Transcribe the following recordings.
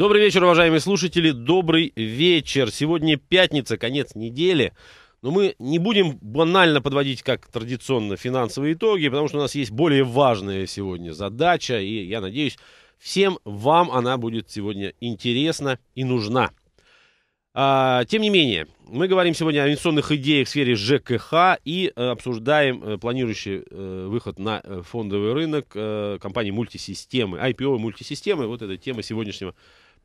Добрый вечер, уважаемые слушатели. Добрый вечер. Сегодня пятница, конец недели. Но мы не будем банально подводить, как традиционно, финансовые итоги, потому что у нас есть более важная сегодня задача, и я надеюсь, всем вам она будет сегодня интересна и нужна. А, тем не менее, мы говорим сегодня о инвестиционных идеях в сфере ЖКХ и э, обсуждаем э, планирующий э, выход на э, фондовый рынок э, компании мультисистемы, IPO мультисистемы. Вот эта тема сегодняшнего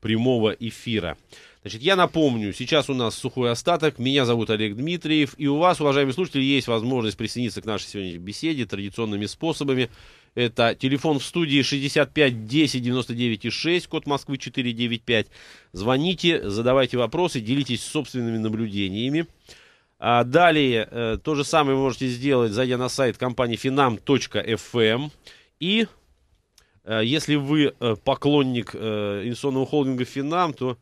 прямого эфира. Значит, я напомню, сейчас у нас сухой остаток. Меня зовут Олег Дмитриев. И у вас, уважаемые слушатели, есть возможность присоединиться к нашей сегодняшней беседе традиционными способами. Это телефон в студии 65 10 99 6, код Москвы 495. Звоните, задавайте вопросы, делитесь собственными наблюдениями. А далее э, то же самое вы можете сделать, зайдя на сайт компании finam.fm эм и Э, если вы э, поклонник э, инвестиционного холдинга «Финам», то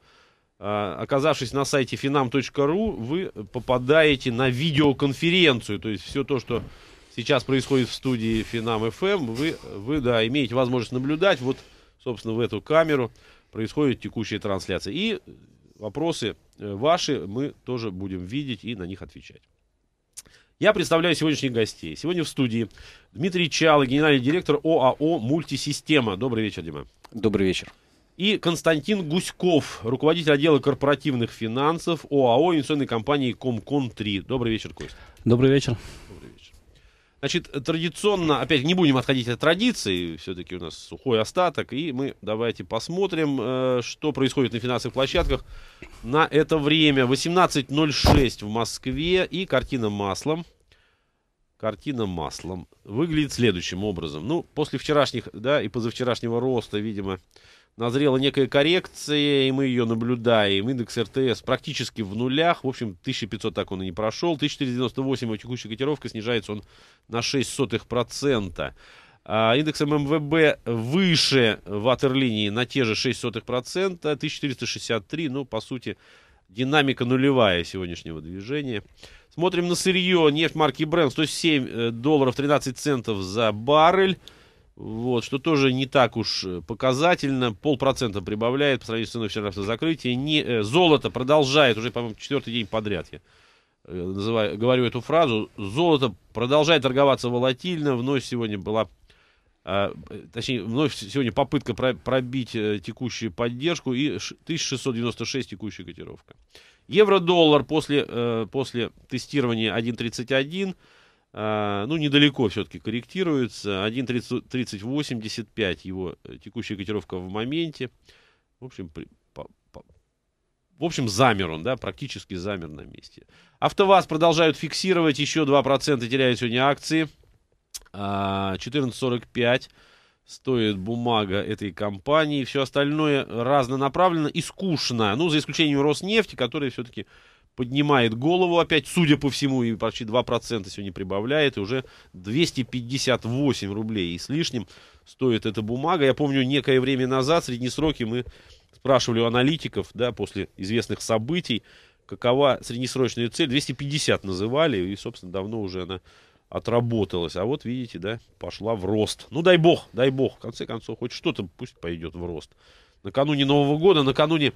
оказавшись на сайте finam.ru, вы попадаете на видеоконференцию. То есть все то, что сейчас происходит в студии Финам FM, эм», вы, вы да, имеете возможность наблюдать. Вот, собственно, в эту камеру происходит текущая трансляция. И вопросы ваши мы тоже будем видеть и на них отвечать. Я представляю сегодняшних гостей. Сегодня в студии Дмитрий Чалы, генеральный директор ОАО «Мультисистема». Добрый вечер, Дима. Добрый вечер. И Константин Гуськов, руководитель отдела корпоративных финансов ОАО инвестиционной компании «Комкон-3». Добрый вечер, Кость. Добрый вечер. Значит, традиционно, опять не будем отходить от традиции, все-таки у нас сухой остаток, и мы давайте посмотрим, э, что происходит на финансовых площадках на это время. 18.06 в Москве, и картина маслом. Картина маслом выглядит следующим образом. Ну, после вчерашних, да, и позавчерашнего роста, видимо, назрела некая коррекция, и мы ее наблюдаем. Индекс РТС практически в нулях. В общем, 1500 так он и не прошел. 1498 его текущая котировка, снижается он на 0,06%. А индекс ММВБ выше ватерлинии на те же 0,06%, 1463, ну, по сути, динамика нулевая сегодняшнего движения. Смотрим на сырье. Нефть марки Brent 107 э, долларов 13 центов за баррель. Вот, что тоже не так уж э, показательно. Полпроцента прибавляет по сравнению с ценой вчерашнего закрытия. Не, э, золото продолжает, уже, по-моему, четвертый день подряд я э, называю, говорю эту фразу. Золото продолжает торговаться волатильно. Вновь сегодня была, а, э, точнее, вновь сегодня попытка про, пробить э, текущую поддержку. И 1696 текущая котировка. Евро-доллар после, э, после тестирования 1.31 а, ну, недалеко все-таки корректируется. 1.3085 его э, текущая котировка в моменте. В общем, при, по, по, в общем, замер он, да, практически замер на месте. АвтоВАЗ продолжают фиксировать, еще 2% теряют сегодня акции. 14.45 а, стоит бумага этой компании. Все остальное разнонаправленно и скучно. Ну, за исключением Роснефти, которые все-таки поднимает голову опять, судя по всему, и почти 2% сегодня прибавляет, и уже 258 рублей и с лишним стоит эта бумага. Я помню, некое время назад, среднесроки, мы спрашивали у аналитиков, да, после известных событий, какова среднесрочная цель, 250 называли, и, собственно, давно уже она отработалась. А вот, видите, да, пошла в рост. Ну, дай бог, дай бог, в конце концов, хоть что-то пусть пойдет в рост. Накануне Нового года, накануне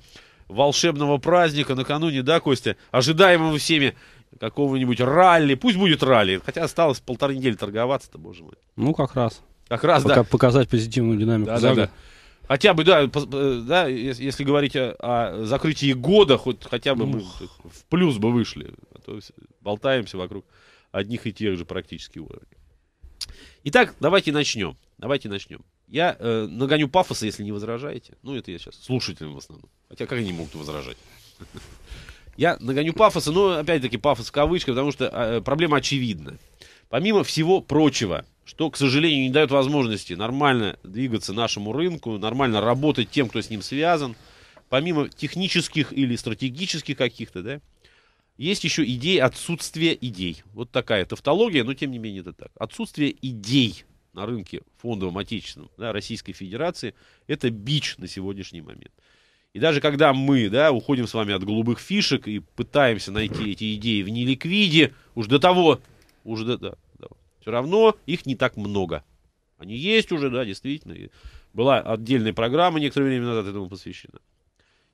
волшебного праздника накануне, да, Костя, ожидаемого всеми какого-нибудь ралли. Пусть будет ралли, хотя осталось полторы недели торговаться-то, боже мой. Ну, как раз. Как раз, Пока да. Показать позитивную динамику. Да, да, да. Хотя бы, да, э, да если говорить о, о закрытии года, хоть хотя бы мы в плюс бы вышли. А то болтаемся вокруг одних и тех же практически уровней. Итак, давайте начнем. Давайте начнем. Я э, нагоню пафоса, если не возражаете. Ну, это я сейчас слушателям в основном. Хотя а как они могут возражать? Я нагоню пафоса, но опять-таки пафос в кавычках, потому что а, э, проблема очевидна. Помимо всего прочего, что, к сожалению, не дает возможности нормально двигаться нашему рынку, нормально работать тем, кто с ним связан, помимо технических или стратегических каких-то, да, есть еще идеи отсутствия идей. Вот такая тавтология, но тем не менее это так. Отсутствие идей на рынке фондовом отечественном да, Российской Федерации – это бич на сегодняшний момент. И даже когда мы, да, уходим с вами от голубых фишек и пытаемся найти эти идеи в неликвиде, уж до того, уж до, да, да, все равно их не так много. Они есть уже, да, действительно. И была отдельная программа некоторое время назад этому посвящена.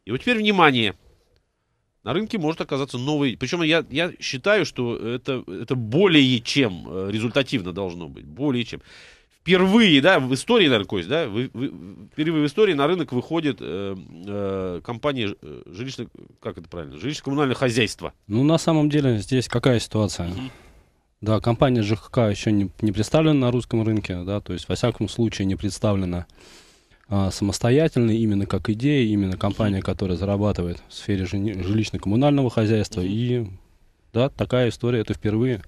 И вот теперь внимание. На рынке может оказаться новый... Причем я, я считаю, что это, это более чем э, результативно должно быть. Более чем впервые, да, в истории, наверное, Кость, да, вы, вы, впервые в истории на рынок выходит э, э, компания э, жилищно, как это правильно, жилищно-коммунальное хозяйство. Ну, на самом деле, здесь какая ситуация? Угу. Да, компания ЖКХ еще не, не представлена на русском рынке, да, то есть, во всяком случае, не представлена а, самостоятельно, именно как идея, именно компания, которая зарабатывает в сфере жилищно-коммунального хозяйства, и, да, такая история, это впервые.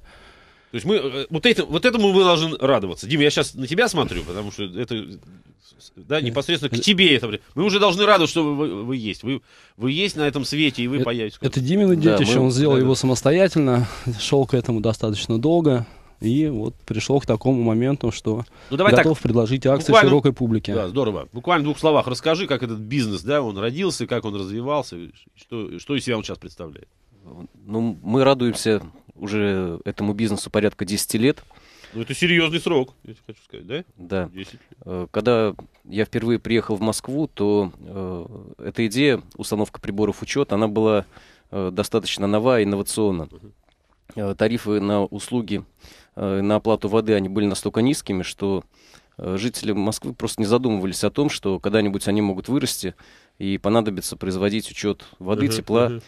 То есть мы э, вот, этим, вот этому мы должны радоваться. Дима, я сейчас на тебя смотрю, потому что это да, непосредственно к тебе это. Мы уже должны радоваться, что вы, вы есть. Вы, вы есть на этом свете, и вы это, появитесь. Это Димина детище, да, мы, он сделал да, его да. самостоятельно, шел к этому достаточно долго. И вот пришел к такому моменту, что ну, давай готов так, предложить акции буквально, широкой публике. Да, здорово. Буквально в двух словах расскажи, как этот бизнес, да, он родился, как он развивался, что, что из себя он сейчас представляет. Ну, мы радуемся уже этому бизнесу порядка 10 лет. Ну, это серьезный срок, я хочу сказать, да? Да. 10. Э, когда я впервые приехал в Москву, то э, эта идея, установка приборов учета, она была э, достаточно нова и инновационна. Э, тарифы на услуги, э, на оплату воды, они были настолько низкими, что э, жители Москвы просто не задумывались о том, что когда-нибудь они могут вырасти и понадобится производить учет воды, uh тепла.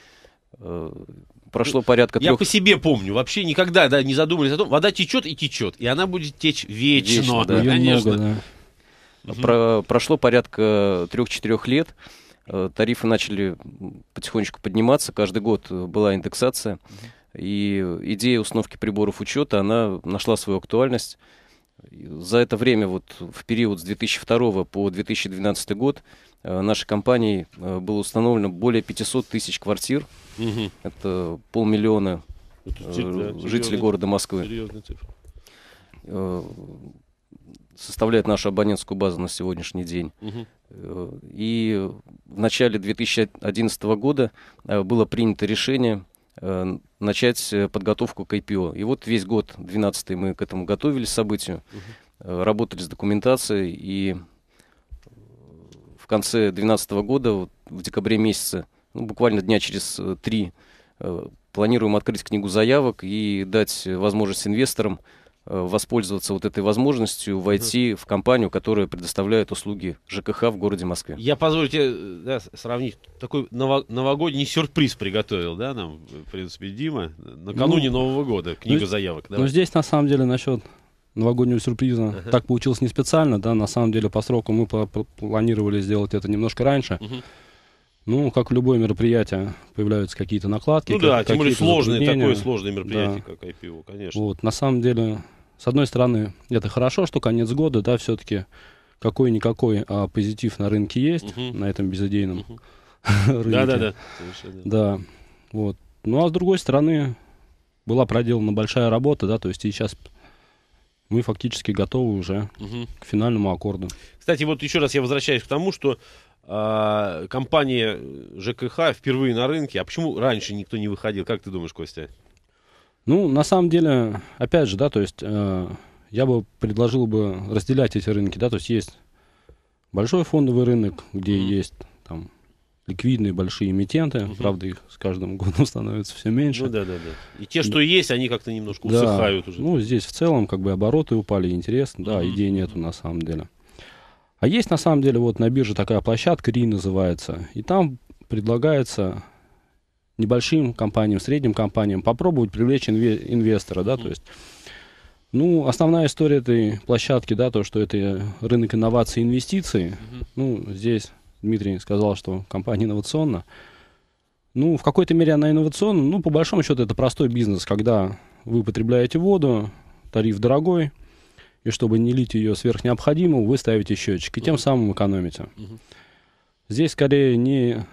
uh прошло порядка трех... Я по себе помню, вообще никогда да, не задумывались о том, вода течет и течет, и она будет течь вечно, вечно да, конечно. Много, да. Про, прошло порядка трех-четырех лет, э, тарифы начали потихонечку подниматься, каждый год была индексация, и идея установки приборов учета, она нашла свою актуальность. За это время, вот в период с 2002 по 2012 год, э, нашей компанией э, было установлено более 500 тысяч квартир. Угу. Это полмиллиона это, э, жителей серьезный, города Москвы. цифра. Составляет нашу абонентскую базу на сегодняшний день. Угу. И в начале 2011 года было принято решение э, начать э, подготовку к IPO. И вот весь год, 12 мы к этому готовились, событию, uh э, работали с документацией, и в конце 2012 года, вот, в декабре месяце, ну, буквально дня через э, три, э, планируем открыть книгу заявок и дать э, возможность инвесторам Э, воспользоваться вот этой возможностью войти в компанию, которая предоставляет услуги ЖКХ в городе Москве. Я позволю тебе э, да, сравнить. Такой новогодний сюрприз приготовил, да, нам, в э, принципе, Дима, накануне ну, Нового года, книга ну, заявок. Ну, здесь, на самом деле, насчет новогоднего сюрприза. uh Так получилось не специально, да, на самом деле по сроку мы планировали сделать это немножко раньше. uh Ну, как любое мероприятие, появляются какие-то накладки. Ну как, да, тем более сложные, такое сложное мероприятие, да. как IPO, конечно. Вот, на самом деле, с одной стороны, это хорошо, что конец года, да, все-таки какой-никакой а, позитив на рынке есть, угу. на этом безыдейном угу. рынке. Да-да-да. Да, вот. Ну, а с другой стороны, была проделана большая работа, да, то есть и сейчас мы фактически готовы уже угу. к финальному аккорду. Кстати, вот еще раз я возвращаюсь к тому, что а, э, компания ЖКХ впервые на рынке. А почему раньше никто не выходил? Как ты думаешь, Костя? Ну, на самом деле, опять же, да, то есть э, я бы предложил бы разделять эти рынки, да, то есть есть большой фондовый рынок, где mm-hmm. есть там ликвидные большие эмитенты, угу. правда их с каждым годом становится все меньше. Ну да, да, да. И те, что да. есть, они как-то немножко да. усыхают уже. Ну здесь в целом как бы обороты упали, интересно, да, угу. идей нету на самом деле. А есть на самом деле вот на бирже такая площадка, РИ называется, и там предлагается небольшим компаниям, средним компаниям, попробовать привлечь инве- инвестора, да, то есть ну, основная история этой площадки, да, то, что это рынок инноваций и инвестиций. Угу. Ну, здесь Дмитрий сказал, что компания инновационна. Ну, в какой-то мере она инновационна. Ну, по большому счету, это простой бизнес, когда вы потребляете воду, тариф дорогой, и чтобы не лить ее сверх необходимого, вы ставите счетчик, и тем самым экономите. Угу. Здесь скорее не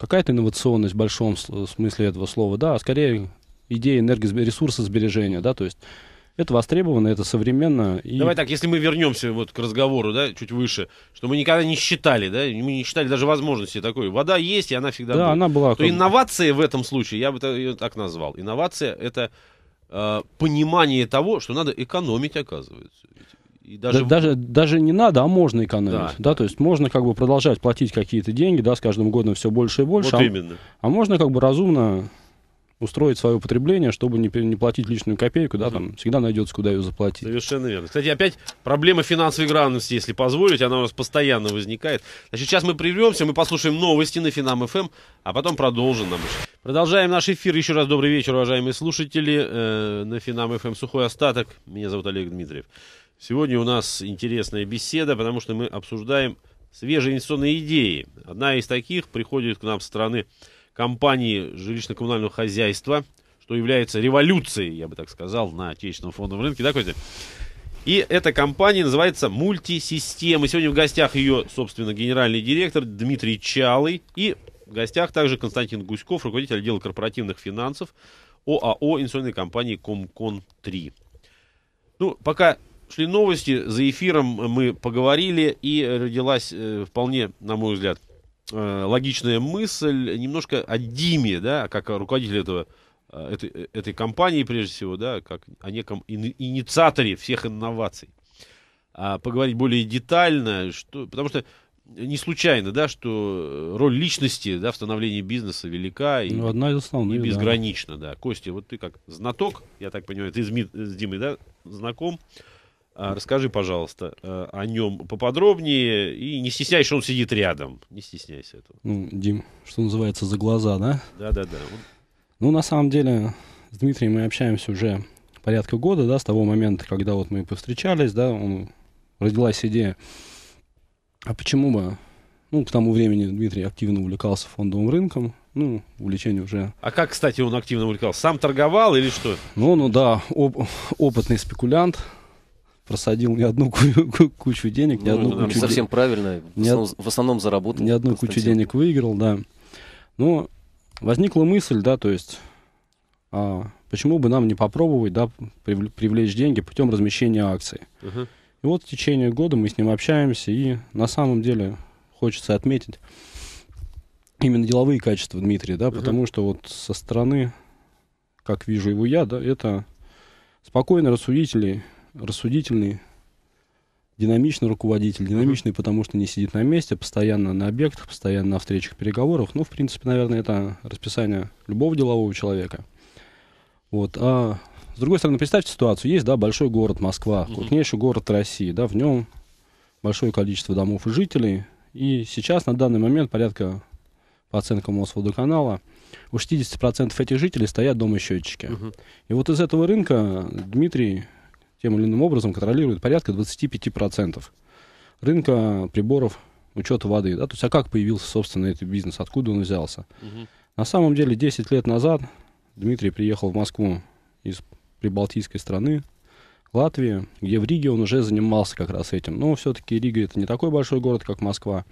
какая-то инновационность в большом э, смысле этого слова, да, а скорее идея сбережения, да, то есть это востребовано, это современно. И... Давай так, если мы вернемся вот к разговору, да, чуть выше, что мы никогда не считали, да, мы не считали даже возможности такой. Вода есть, и она всегда да, была. она была. То инновация в этом случае, я бы ее так назвал. Инновация — это э, понимание того, что надо экономить, оказывается. И даже... Да, даже, даже не надо, а можно экономить. Да. да, то есть можно как бы продолжать платить какие-то деньги, да, с каждым годом все больше и больше. Вот а, именно. А можно как бы разумно устроить свое потребление, чтобы не, не платить лишнюю копейку, да, там всегда найдется, куда ее заплатить. Совершенно верно. Кстати, опять проблема финансовой грамотности, если позволить, она у нас постоянно возникает. Значит, сейчас мы прервемся, мы послушаем новости на Финам ФМ, эм, а потом продолжим нам. Продолжаем наш эфир. Еще раз добрый вечер, уважаемые слушатели. Э, на Финам ФМ эм сухой остаток. Меня зовут Олег Дмитриев. Сегодня у нас интересная беседа, потому что мы обсуждаем свежие инвестиционные идеи. Одна из таких приходит к нам со стороны компании жилищно-коммунального хозяйства, что является революцией, я бы так сказал, на отечественном фондовом рынке, да, Костя? И эта компания называется «Мультисистемы». Сегодня в гостях ее, собственно, генеральный директор Дмитрий Чалый. И в гостях также Константин Гуськов, руководитель отдела корпоративных финансов ОАО инвестиционной компании «Комкон-3». Ну, пока шли новости, за эфиром мы поговорили, и родилась э, вполне, на мой взгляд, э, логичная мысль немножко о Диме, да, как руководитель этого э, этой, этой компании, прежде всего, да, как о неком инициаторе всех инноваций. А поговорить более детально, что, потому что не случайно, да, что роль личности да, в становлении бизнеса велика и, ну, одна из основных, и безгранична. Да. Да. Костя, вот ты как знаток, я так понимаю, ты с, с Димой да, знаком. А, расскажи, пожалуйста, э, о нем поподробнее. И не стесняйся, что он сидит рядом. Не стесняйся этого. Ну, Дим, что называется, за глаза, да? Да-да-да. Ну, на самом деле, с Дмитрием мы общаемся уже порядка года, да, с того момента, когда вот мы повстречались, да, он, родилась идея. А почему бы? Ну, к тому времени Дмитрий активно увлекался фондовым рынком, ну, увлечение уже. А как, кстати, он активно увлекался? Сам торговал или что? Ну, ну да, оп- опытный спекулянт, просадил ни одну кучу денег, ни ну, одну кучу... совсем де... правильно, ни в, основном, в основном заработал. Ни одну кучу денег выиграл, да. Но возникла мысль, да, то есть, а, почему бы нам не попробовать, да, привлечь деньги путем размещения акций. Uh-huh. И вот в течение года мы с ним общаемся, и на самом деле хочется отметить именно деловые качества Дмитрия, да, uh-huh. потому что вот со стороны, как вижу его я, да, это спокойный рассудитель, рассудительный, динамичный руководитель. Динамичный, потому что не сидит на месте, постоянно на объектах, постоянно на встречах, переговорах. Ну, в принципе, наверное, это расписание любого делового человека. Вот. А с другой стороны, представьте ситуацию. Есть, да, большой город Москва, крупнейший город России, да, в нем большое количество домов и жителей. И сейчас, на данный момент, порядка, по оценкам Мосводоканала, у 60% этих жителей стоят дома счетчики. Mm-hmm. И вот из этого рынка Дмитрий тем или иным образом контролирует порядка 25% рынка приборов учета воды. Да? То есть, а как появился, собственно, этот бизнес, откуда он взялся? Угу. На самом деле, 10 лет назад Дмитрий приехал в Москву из прибалтийской страны, Латвии, где в Риге он уже занимался как раз этим. Но все-таки Рига это не такой большой город, как Москва.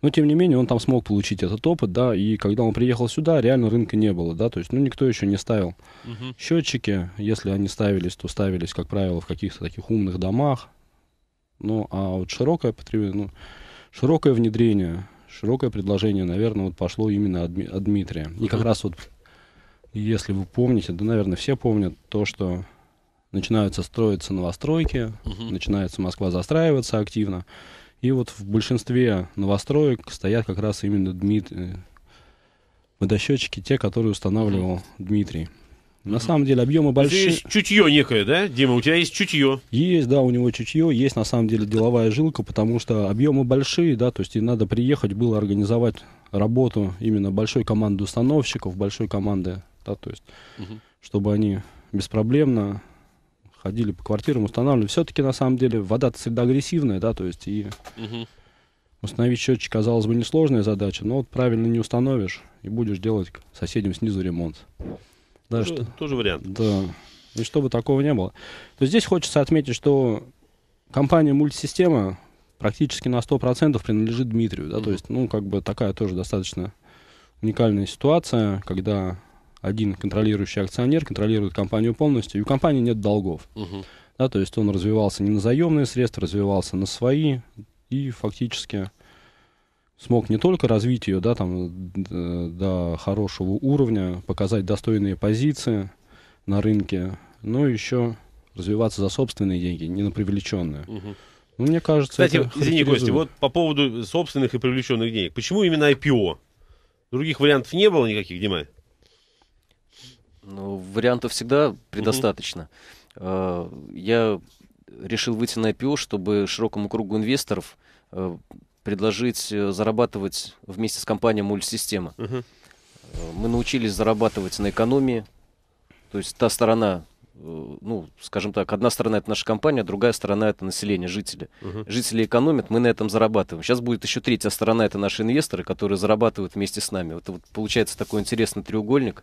Но, тем не менее, он там смог получить этот опыт, да, и когда он приехал сюда, реально рынка не было, да, то есть, ну, никто еще не ставил угу. счетчики. Если они ставились, то ставились, как правило, в каких-то таких умных домах. Ну, а вот широкое потребление, ну, широкое внедрение, широкое предложение, наверное, вот пошло именно от, от Дмитрия. И как раз вот, если вы помните, да, наверное, все помнят то, что начинаются строиться новостройки, угу. начинается Москва застраиваться активно. И вот в большинстве новостроек стоят как раз именно Дмит... Э, водосчетчики, те, которые устанавливал Дмитрий. На самом деле объемы большие. Есть чутье некое, да, Дима? У тебя есть чутье? Есть, да, у него чутье. Есть, на самом деле, деловая жилка, потому что объемы большие, да, то есть и надо приехать было организовать работу именно большой команды установщиков, большой команды, да, то есть, угу. чтобы они беспроблемно ходили по квартирам, устанавливали. Все-таки, на самом деле, вода-то среда агрессивная, да, то есть и угу. установить счетчик, казалось бы, несложная задача, но вот правильно не установишь и будешь делать соседям снизу ремонт. Да, тоже, что... тоже вариант. Да. И чтобы такого не было. То здесь хочется отметить, что компания мультисистема практически на 100% принадлежит Дмитрию. Да? Mm-hmm. То есть, ну, как бы такая тоже достаточно уникальная ситуация, когда один контролирующий акционер контролирует компанию полностью, и у компании нет долгов. Угу. Да, то есть он развивался не на заемные средства, развивался на свои, и фактически смог не только развить ее да, там, э, до хорошего уровня, показать достойные позиции на рынке, но еще развиваться за собственные деньги, не на привлеченные. Угу. Ну, мне кажется, Кстати, это извини, Костя, вот по поводу собственных и привлеченных денег. Почему именно IPO? Других вариантов не было никаких, Дима? Ну, вариантов всегда предостаточно. Uh-huh. Я решил выйти на IPO, чтобы широкому кругу инвесторов э, предложить э, зарабатывать вместе с компанией мультсистема. Uh-huh. Мы научились зарабатывать на экономии. То есть та сторона, ну, скажем так, одна сторона это наша компания, другая сторона это население, жители. Uh-huh. Жители экономят, мы на этом зарабатываем. Сейчас будет еще третья сторона, это наши инвесторы, которые зарабатывают вместе с нами. Это вот получается такой интересный треугольник.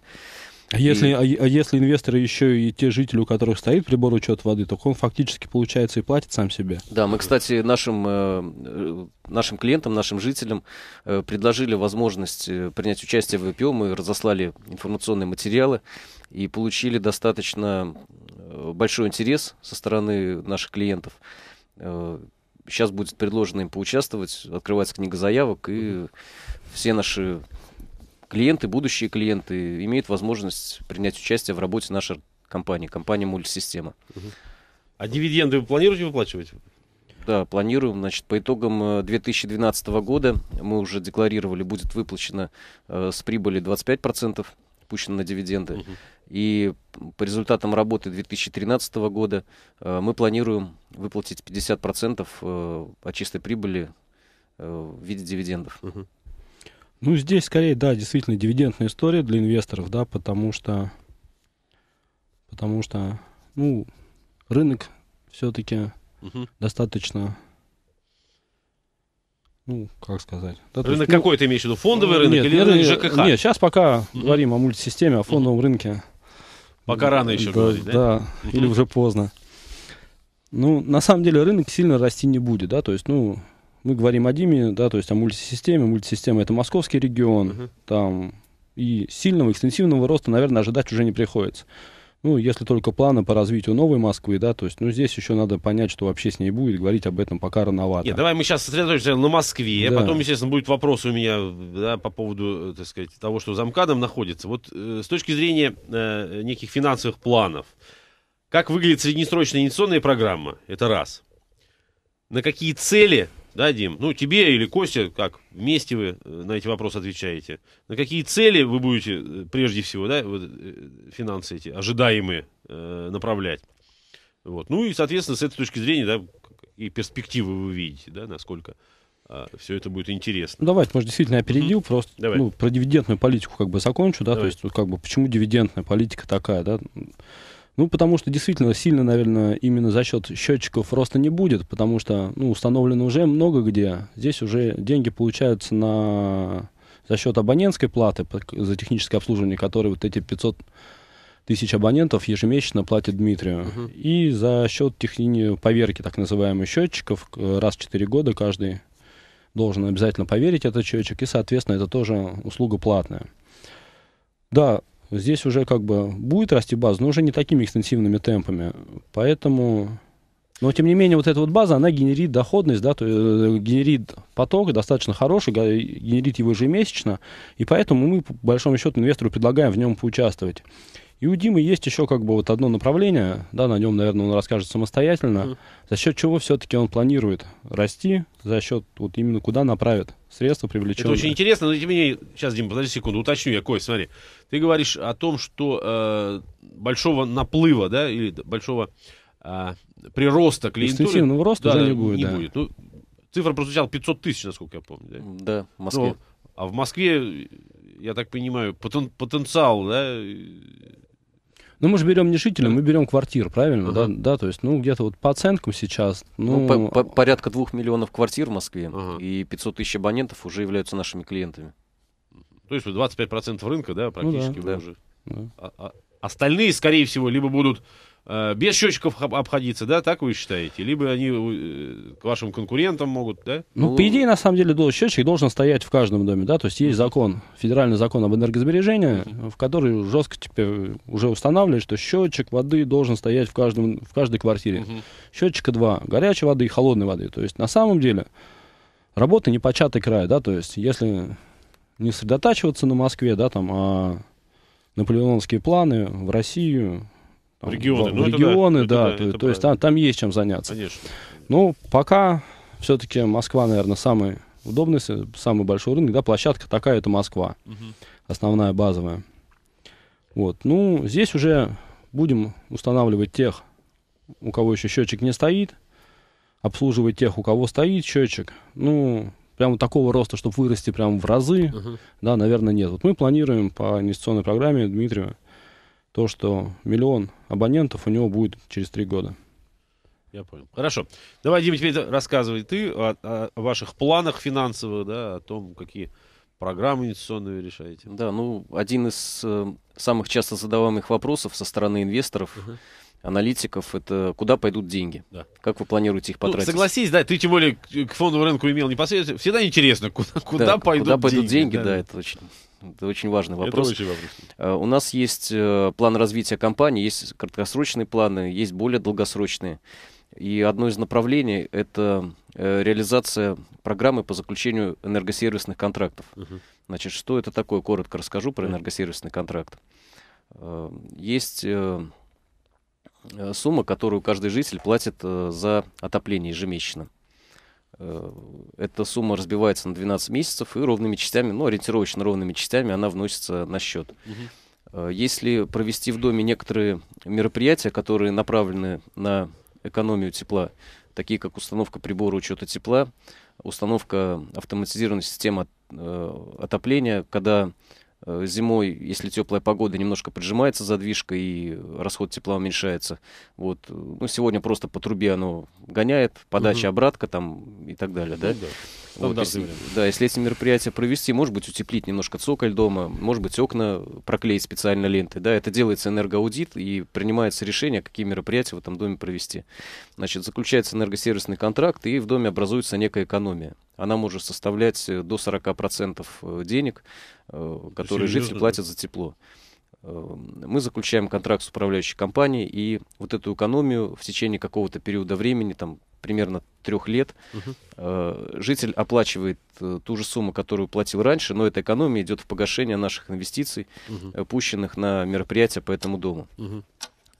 А если, и... а, а если инвесторы еще и те жители, у которых стоит прибор учета воды, то он фактически, получается, и платит сам себе. Да, мы, кстати, нашим, э, э, нашим клиентам, нашим жителям э, предложили возможность принять участие в IPO. Мы разослали информационные материалы и получили достаточно большой интерес со стороны наших клиентов. Сейчас будет предложено им поучаствовать, открывается книга заявок, и все наши клиенты, будущие клиенты имеют возможность принять участие в работе нашей компании, компании МультиСистема Угу. А дивиденды вы планируете выплачивать? Да, планируем. Значит, по итогам 2012 э, года мы уже декларировали, будет выплачено э, с прибыли 25% пущено на дивиденды. Угу. И по результатам работы 2013 года э, мы планируем выплатить 50% э, от чистой прибыли э, в виде дивидендов. Угу. Ну, здесь скорее, да, действительно дивидендная история для инвесторов, да, потому что, потому что, ну, рынок все-таки угу. достаточно ну, как сказать. Да, рынок есть, ну, какой ты имеешь в виду? Фондовый ну, рынок нет, или рынок ЖКХ? Нет, сейчас пока угу. говорим о мультисистеме, о фондовом угу. рынке. Пока рано еще да, говорить, да? Да, угу. или уже поздно. Ну, на самом деле рынок сильно расти не будет, да, то есть, ну, мы говорим о Диме, да, то есть о мультисистеме. Мультисистема – это московский регион, угу. там и сильного экстенсивного роста, наверное, ожидать уже не приходится. Ну, если только планы по развитию новой Москвы, да, то есть, ну, здесь еще надо понять, что вообще с ней будет, говорить об этом пока рановато. Нет, давай мы сейчас сосредоточимся на Москве, да. потом, естественно, будет вопрос у меня, да, по поводу, э, так сказать, того, что за МКАДом находится. Вот э, с точки зрения э, неких финансовых планов, как выглядит среднесрочная инвестиционная программа, это раз. На какие цели да, Дим? Ну, тебе или Косте, как, вместе вы э, на эти вопросы отвечаете? На какие цели вы будете, э, прежде всего, да, вот, э, финансы эти ожидаемые э, направлять? Вот. Ну и, соответственно, с этой точки зрения, да, и перспективы вы видите, да, насколько а, все это будет интересно. Ну, давай, может, действительно опередил, mm-hmm. просто Давай. Ну, про дивидендную политику как бы закончу, да, Давай. то есть вот, как бы почему дивидендная политика такая, да, ну, потому что действительно сильно, наверное, именно за счет счетчиков роста не будет, потому что, ну, установлено уже много где. Здесь уже деньги получаются на... за счет абонентской платы за техническое обслуживание, которое вот эти 500 тысяч абонентов ежемесячно платит Дмитрию. Угу. И за счет техни... поверки так называемых счетчиков раз в 4 года каждый должен обязательно поверить этот счетчик, и, соответственно, это тоже услуга платная. Да, здесь уже как бы будет расти база, но уже не такими экстенсивными темпами. Поэтому... Но, тем не менее, вот эта вот база, она генерит доходность, да, то, э, генерит поток достаточно хороший, генерит его ежемесячно, и поэтому мы, по большому счету, инвестору предлагаем в нем поучаствовать. И у Димы есть еще как бы вот одно направление, да, на нем, наверное, он расскажет самостоятельно, mm. за счет чего все-таки он планирует расти, за счет вот именно куда направит средства привлеченные. Это очень интересно, но тем не менее, сейчас, Дима, подожди секунду, уточню я кое, смотри. Ты говоришь о том, что э, большого наплыва, да, или большого э, прироста клиентуры... Инстинктивного роста да, не будет, не да. будет. Ну, цифра прозвучала 500 тысяч, насколько я помню. Да, да в Москве. Но, ну, а в Москве, я так понимаю, потен, потенциал, да, ну, мы же берем не жителя, мы берем квартир, правильно? Ага. Да, да, то есть, ну, где-то вот по оценкам сейчас. Ну, ну по, по, порядка двух миллионов квартир в Москве, ага. и 500 тысяч абонентов уже являются нашими клиентами. То есть 25% рынка, да, практически ну, да. вы да. уже. Да. А, а, остальные, скорее всего, либо будут Э, без счетчиков обходиться, да, так вы считаете? Либо они э, к вашим конкурентам могут, да? Ну, ну по идее, на самом деле, счетчик должен стоять в каждом доме, да, то есть есть закон, федеральный закон об энергосбережении, в который жестко теперь уже устанавливает, что счетчик воды должен стоять в, каждом, в каждой квартире. Счетчика два, горячей воды и холодной воды. То есть, на самом деле, работа не початый край, да, то есть, если не сосредотачиваться на Москве, да, там, а наполеоновские планы в Россию, там, регионы. В, ну, регионы, это, да. Это, то, это то есть там, там есть чем заняться. Конечно. Ну, пока все-таки Москва, наверное, самый удобный, самый большой рынок, да, площадка такая, это Москва. Угу. Основная, базовая. Вот, ну, здесь уже будем устанавливать тех, у кого еще счетчик не стоит, обслуживать тех, у кого стоит счетчик. Ну, прямо такого роста, чтобы вырасти прям в разы, угу. да, наверное, нет. Вот мы планируем по инвестиционной программе Дмитрию то, что миллион абонентов у него будет через три года. Я понял. Хорошо. Давай, Дима, теперь рассказывай ты о, о ваших планах финансовых, да, о том, какие программы инвестиционные решаете. Да, ну, один из э, самых часто задаваемых вопросов со стороны инвесторов, uh-huh. аналитиков, это куда пойдут деньги? Да. Как вы планируете их ну, потратить? Ну, согласись, да, ты тем более к фондовому рынку имел непосредственно. Всегда интересно, куда, куда да, пойдут куда деньги. Куда пойдут деньги, да, да это очень это очень важный вопрос. Это очень вопрос. Э, у нас есть э, план развития компании, есть краткосрочные планы, есть более долгосрочные. И одно из направлений — это э, реализация программы по заключению энергосервисных контрактов. Угу. Значит, что это такое? Коротко расскажу про энергосервисный контракт. Есть сумма, которую каждый житель платит за отопление ежемесячно. Э, эта сумма разбивается на 12 месяцев, и ровными частями, ну, ориентировочно ровными частями она вносится на счет. Угу. Если провести в доме некоторые мероприятия, которые направлены на экономию тепла, такие как установка прибора учета тепла, установка автоматизированной системы э, отопления, когда Э, зимой, если теплая погода, немножко поджимается задвижка и э, расход тепла уменьшается. Вот. Э, ну, сегодня просто по трубе оно гоняет, подача, обратка там и так далее, да? Ну, да. Вот, если, да, если эти мероприятия провести, может быть, утеплить немножко цоколь дома, может быть, окна проклеить специально лентой, да, это делается энергоаудит и принимается решение, какие мероприятия в этом доме провести. Значит, заключается энергосервисный контракт, и в доме образуется некая экономия она может составлять э, до 40% э, денег, э, которые Серьезно? жители платят за тепло. Эм, мы заключаем контракт с управляющей компанией, и вот эту экономию в течение какого-то периода времени, там, примерно трех лет, угу. житель оплачивает ту же сумму, которую платил раньше, но эта экономия идет в погашение наших инвестиций, угу. пущенных на мероприятия по этому дому. Угу.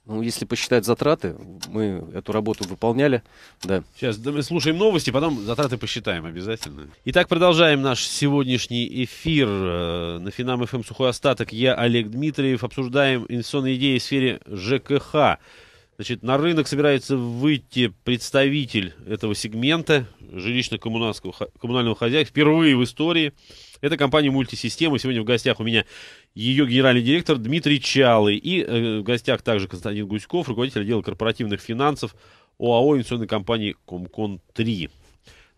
Ну, если посчитать затраты, мы эту работу выполняли, да. Сейчас да, мы слушаем новости, потом затраты посчитаем обязательно. Итак, продолжаем наш сегодняшний эфир э, на Финам ФМ эм Сухой Остаток. Я Олег Дмитриев. Обсуждаем инвестиционные идеи в сфере ЖКХ. Значит, на рынок собирается выйти представитель этого сегмента жилищно-коммунального хозяйства впервые в истории – это компания «Мультисистема». Сегодня в гостях у меня ее генеральный директор Дмитрий Чалый. И э, в гостях также Константин Гуськов, руководитель отдела корпоративных финансов ОАО инвестиционной компании «Комкон-3».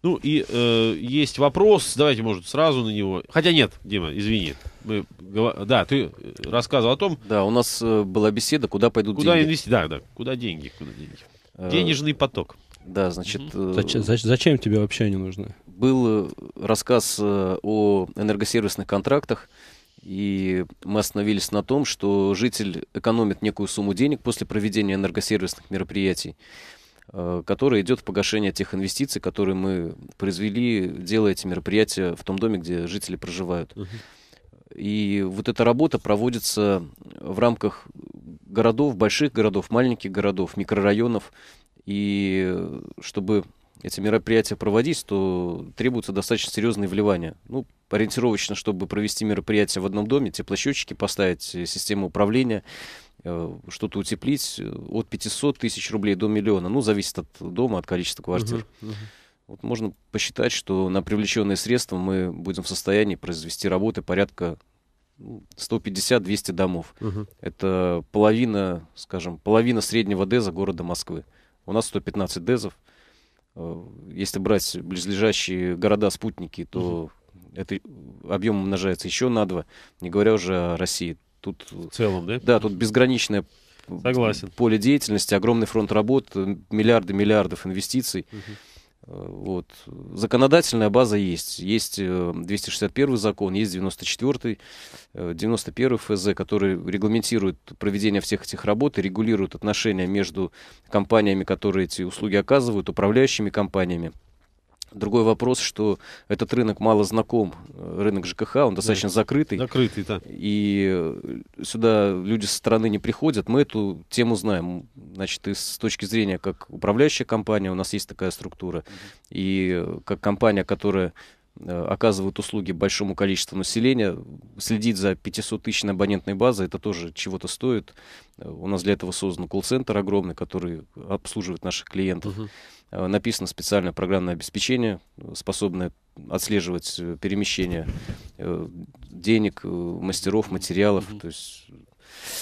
Ну и э, есть вопрос, давайте, может, сразу на него. Хотя нет, Дима, извини. Мы, да, ты э, рассказывал о том. Да, у нас э, была беседа, куда пойдут куда деньги. Инвести... Да, да, куда деньги, куда деньги. Денежный поток. Да, значит... Угу. Э, зачем, зачем тебе вообще они нужны? Был э, рассказ э, о энергосервисных контрактах, и мы остановились на том, что житель экономит некую сумму денег после проведения энергосервисных мероприятий, которая идет в погашение тех инвестиций, которые мы произвели, делая эти мероприятия в том доме, где жители проживают. И вот эта работа проводится в рамках городов, больших городов, маленьких городов, микрорайонов. И э, чтобы эти мероприятия проводить, то требуются достаточно серьезные вливания. Ну, ориентировочно, чтобы провести мероприятие в одном доме, теплосчетчики поставить, э, систему управления, э, что-то утеплить от 500 тысяч рублей до миллиона. Ну, зависит от дома, от количества квартир. Uh-huh, uh-huh. Вот можно посчитать, что на привлеченные средства мы будем в состоянии произвести работы порядка 150-200 ну, домов. Угу. Это половина, скажем, половина среднего деза города Москвы у нас 115 дезов. Э, если брать близлежащие города-спутники, то угу. это объем умножается еще на два, не говоря уже о России. Тут, э, в целом, да? Да, тут безграничное Согласен. поле деятельности, огромный фронт работ, э, миллиарды миллиардов инвестиций. Угу. Вот. Законодательная база есть. Есть 261 э, закон, есть 94 91 ФЗ, который регламентирует проведение всех этих работ и регулирует отношения между компаниями, которые эти услуги оказывают, управляющими компаниями. Другой вопрос, что этот рынок мало знаком, рынок ЖКХ, он достаточно да. закрытый. Закрытый, да. И э, сюда люди со стороны не приходят. Мы эту тему знаем. Значит, и с точки зрения как управляющая компания, у нас есть такая структура, и э, как компания, которая э, оказывают услуги большому количеству населения. Следить за 500 тысяч абонентной базой, это тоже чего-то стоит. У нас для этого создан колл-центр огромный, который обслуживает наших клиентов. Uh-huh. Э, написано специальное программное обеспечение, способное отслеживать э, перемещение э, денег, мастеров, материалов. Mm-hmm. То есть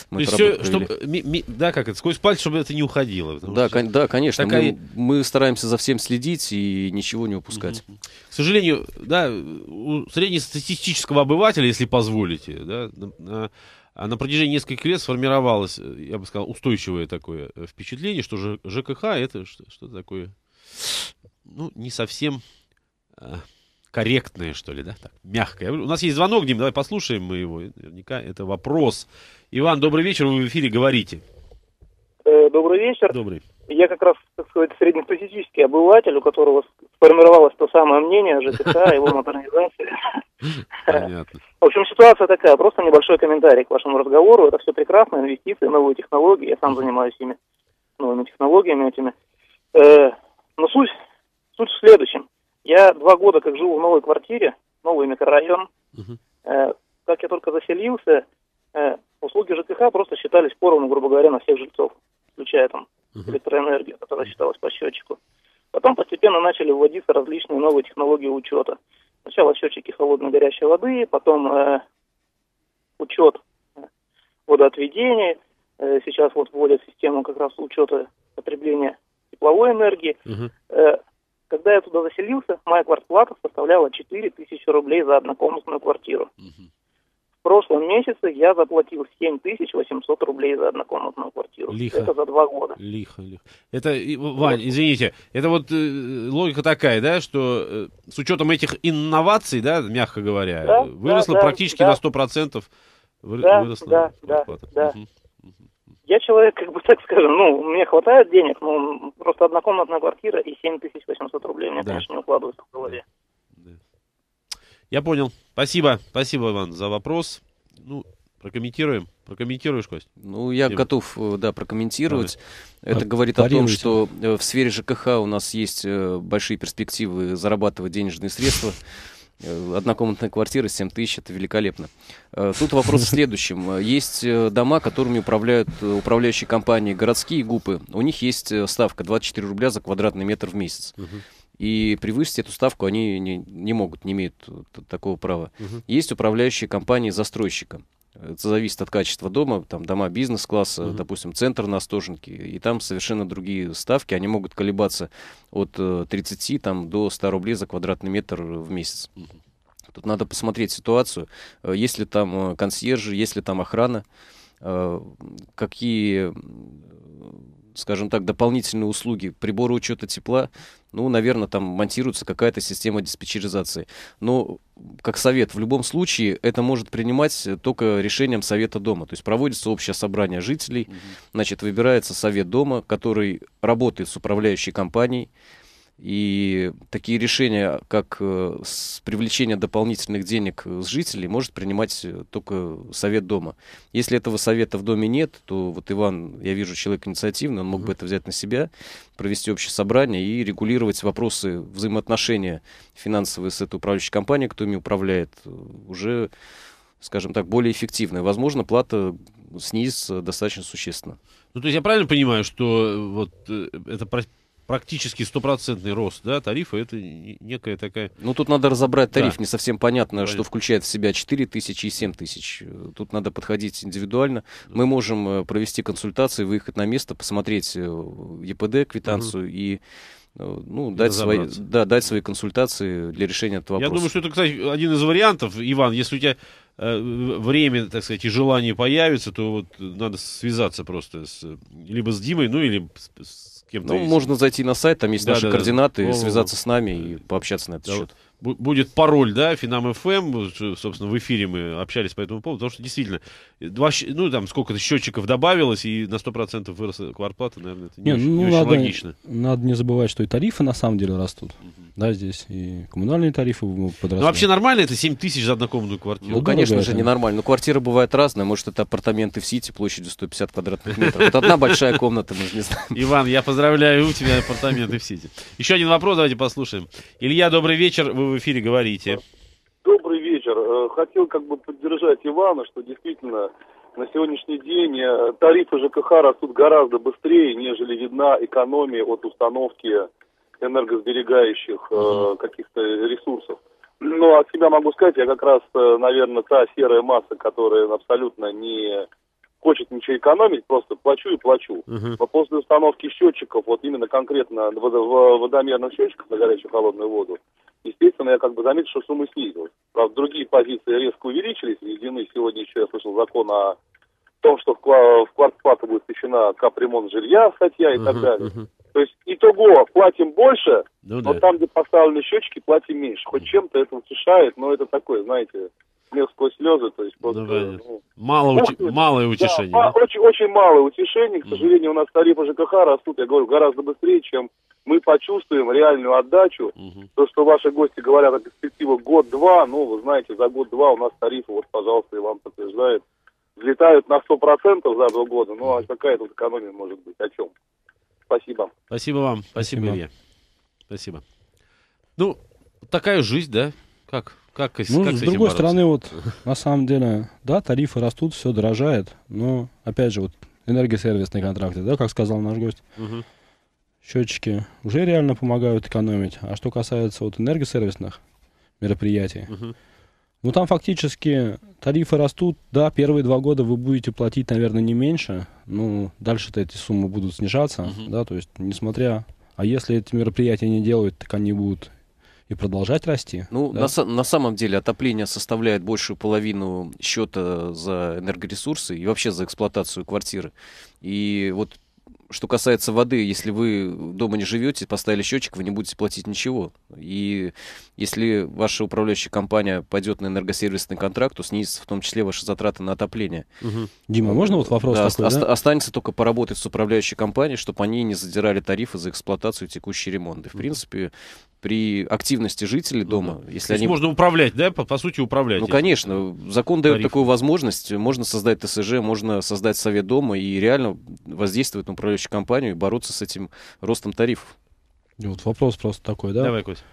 мы То есть все, чтобы, ми, ми, да, как это, сквозь пальцы, чтобы это не уходило. Да, кон, да, конечно. Такая... Мы, мы стараемся за всем следить и ничего не упускать. Угу. К сожалению, да, у среднестатистического обывателя, если позволите, да, а, а на протяжении нескольких лет сформировалось, э, я бы сказал, устойчивое такое э, впечатление, что ЖКХ это что-то такое, ну, не совсем э, корректное, что ли, да? Так, мягкое. У нас есть звонок, Дим, давай послушаем мы его. Наверняка это вопрос. Иван, добрый вечер, вы в эфире говорите. Э, добрый вечер. Добрый. Я как раз, так сказать, среднестатистический обыватель, у которого сформировалось то самое мнение о ЖКХ, его модернизации. Понятно. В общем, ситуация такая. Просто небольшой комментарий к вашему разговору. Это все прекрасно, инвестиции, новые технологии. Я сам занимаюсь ими, новыми технологиями этими. Э, но суть, суть в следующем. Я два года как живу в новой квартире, новый микрорайон. Э, как я только заселился, услуги ЖКХ просто считались поровну, грубо говоря, на всех жильцов включая там электроэнергию, которая считалась по счетчику. Потом постепенно начали вводиться различные новые технологии учета. Сначала счетчики холодной горячей воды, потом э, учет э, водоотведения. Э, сейчас вот вводят систему как раз учета потребления тепловой энергии. Угу. Э, когда я туда заселился, моя квартплата составляла 4000 рублей за однокомнатную квартиру. Угу прошлом месяце я заплатил 7800 рублей за однокомнатную квартиру. Лихо. Это за два года. Лихо, лихо. Это, Вань, извините, это вот э, логика такая, да, что э, с учетом этих инноваций, да, мягко говоря, да, выросло да, практически да, на 100% вы, да, выросло. Да, зарплата. да, да. Я человек, как бы так скажем, ну, мне хватает денег, ну, просто однокомнатная квартира и 7800 рублей, мне, да. конечно, не укладывается в голове. Я понял. Спасибо. Спасибо, Иван, за вопрос. Ну, прокомментируем. Прокомментируешь, Кость? Ну, я Тему. готов, э, да, прокомментировать. Да. Это а, говорит о том, что э, в сфере ЖКХ у нас есть э, большие перспективы зарабатывать денежные средства. Однокомнатная квартира 7 тысяч, это великолепно. Тут вопрос в следующем. Есть дома, которыми управляют управляющие компании городские ГУПы. У них есть ставка 24 рубля за квадратный метр в месяц. Угу. И превысить эту ставку они не, не могут, не имеют такого права. Угу. Есть управляющие компании застройщика. Это зависит от качества дома, там дома бизнес-класса, uh допустим, центр на Остоженке, и там совершенно другие ставки, они могут колебаться от 30 э, там, до 100 рублей за квадратный метр в месяц. uh Тут надо посмотреть ситуацию, э, есть ли там э, консьержи, есть ли там охрана, какие скажем так, дополнительные услуги, приборы учета тепла, ну, наверное, там монтируется какая-то система диспетчеризации. Но как совет, в любом случае это может принимать только решением совета дома. То есть проводится общее собрание жителей, угу. значит, выбирается совет дома, который работает с управляющей компанией, и такие решения, как э, с привлечение дополнительных денег э, с жителей, может принимать э, только совет дома. Если этого совета в доме нет, то вот Иван, я вижу, человек инициативный, он мог бы это взять на себя, провести общее собрание и регулировать вопросы взаимоотношения финансовые с этой управляющей компанией, кто ими управляет, уже, скажем так, более эффективно. Возможно, плата снизится достаточно существенно. Ну, то есть я правильно понимаю, что вот это практически стопроцентный рост да, тарифа, это некая такая... Ну, тут надо разобрать тариф, да. не совсем понятно, Правильно. что включает в себя 4 тысячи и 7 тысяч. Тут надо подходить индивидуально. Да. Мы можем э, провести консультации, выехать на место, посмотреть э, ЕПД, квитанцию угу. и э, ну, дать свои, да, дать свои консультации для решения этого вопроса. Я думаю, что это, кстати, один из вариантов, Иван, если у тебя время, так сказать, и желание появится, то вот надо связаться просто с, либо с Димой, ну или с кем-то. Ну, можно зайти на сайт, там есть да, наши да, координаты, да. связаться с нами и пообщаться на этот да, счет будет пароль, да, Финам ФМ, эм. э, собственно, в эфире мы общались по этому поводу, потому что действительно, э, ну, там сколько-то счетчиков добавилось, и на 100% выросла квартплата, наверное, это не, не, очень, ну, не надо, очень логично. Надо не забывать, что и тарифы на самом деле растут, угу. да, здесь и коммунальные тарифы подросли. Ну, вообще нормально это 7 тысяч за однокомнатную квартиру? Ну, ну конечно же, ненормально, но ну, квартиры бывают разные. может, это апартаменты в Сити площадью 150 квадратных метров, вот одна большая комната, мы же не знаем. Иван, я поздравляю, у тебя апартаменты в Сити. Еще один вопрос, давайте послушаем. Илья, добрый вечер, вы в эфире, говорите. Добрый вечер. Э, хотел как бы поддержать Ивана, что действительно на сегодняшний день э, тарифы ЖКХ растут гораздо быстрее, нежели видна экономия от установки энергосберегающих э, каких-то ресурсов. Ну, от себя могу сказать, я как раз, э, наверное, та серая масса, которая абсолютно не хочет ничего экономить, просто плачу и плачу. uh после установки счетчиков, вот именно конкретно водомерных счетчиков на горячую холодную воду, естественно, я как бы заметил, что сумма снизилась. Правда, другие позиции резко увеличились, введены сегодня еще, я слышал, закон о том, что в квартплату будет включена капремонт жилья, статья и так далее. То есть итого платим больше, ну, но да. там, где поставлены счетчики, платим меньше. Хоть чем-то это утешает, но это такое, знаете, смех сквозь слезы, то есть просто... Давай. Ну, мало учи... Малое ну, утешение, да? да? Очень, очень малое утешение, к сожалению, у нас тарифы ЖКХ растут, я говорю, гораздо быстрее, чем мы почувствуем реальную отдачу. Угу. То, что ваши гости говорят о перспективах год-два, ну, вы знаете, за год-два у нас тарифы, вот, пожалуйста, и вам подтверждает, взлетают на 100% за два года, ну, а какая тут экономия может быть, о чем? Спасибо. Спасибо вам, спасибо, спасибо Илья. Спасибо. Ну, такая жизнь, да? Как? Как, ну, как с, с другой бороться? стороны, вот на самом деле, да, тарифы растут, все дорожает, но опять же, вот энергосервисные контракты, да, как сказал наш гость, угу. счетчики уже реально помогают экономить. А что касается вот энергосервисных мероприятий, угу. ну там фактически тарифы растут, да, первые два года вы будете платить, наверное, не меньше, ну, дальше-то эти суммы будут снижаться, угу. да, то есть, несмотря а если эти мероприятия не делают, так они будут и продолжать расти. Ну, да? на, на самом деле отопление составляет большую половину счета за энергоресурсы и вообще за эксплуатацию квартиры. И вот что касается воды, если вы дома не живете, поставили счетчик, вы не будете платить ничего. И если ваша управляющая компания пойдет на энергосервисный контракт, то снизится в том числе ваши затраты на отопление. Угу. Дима, можно вот вопрос да, такой, да? Останется только поработать с управляющей компанией, чтобы они не задирали тарифы за эксплуатацию и текущие ремонты. В угу. принципе, при активности жителей дома, угу. если то они... можно управлять, да, по, по сути управлять. Ну, конечно, закон дает такую возможность, можно создать ТСЖ, можно создать совет дома и реально воздействовать на управляющую управляющую компанию и бороться с этим ростом тарифов. И вот вопрос просто такой, да? Давай, Кость.